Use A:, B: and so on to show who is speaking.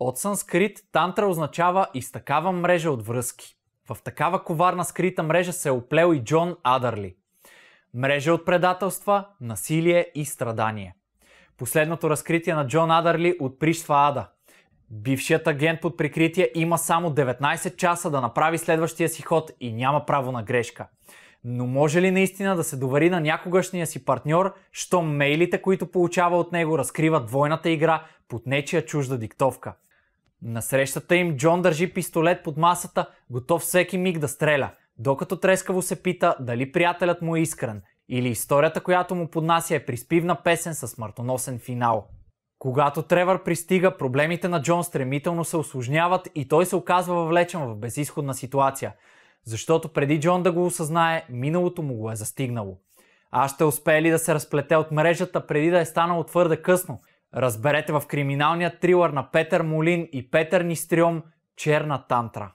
A: От санскрит тантра означава изтакава мрежа от връзки. В такава коварна скрита мрежа се е оплел и Джон Адърли. Мрежа от предателства, насилие и страдание. Последното разкритие на Джон Адърли от Пришва Ада. Бившият агент под прикритие има само 19 часа да направи следващия си ход и няма право на грешка. Но може ли наистина да се довари на някогашния си партньор, що мейлите, които получава от него, разкриват двойната игра под нечия чужда диктовка – на срещата им Джон държи пистолет под масата, готов всеки миг да стреля, докато трескаво се пита дали приятелят му е искрен или историята, която му поднася е приспивна песен със смъртоносен финал. Когато Тревър пристига, проблемите на Джон стремително се осложняват и той се оказва въвлечен в безисходна ситуация, защото преди Джон да го осъзнае, миналото му го е застигнало. А ще успее ли да се разплете от мрежата преди да е станало твърде късно – Разберете в криминалния трилър на Петър Молин и Петър Нистриом Черна тантра.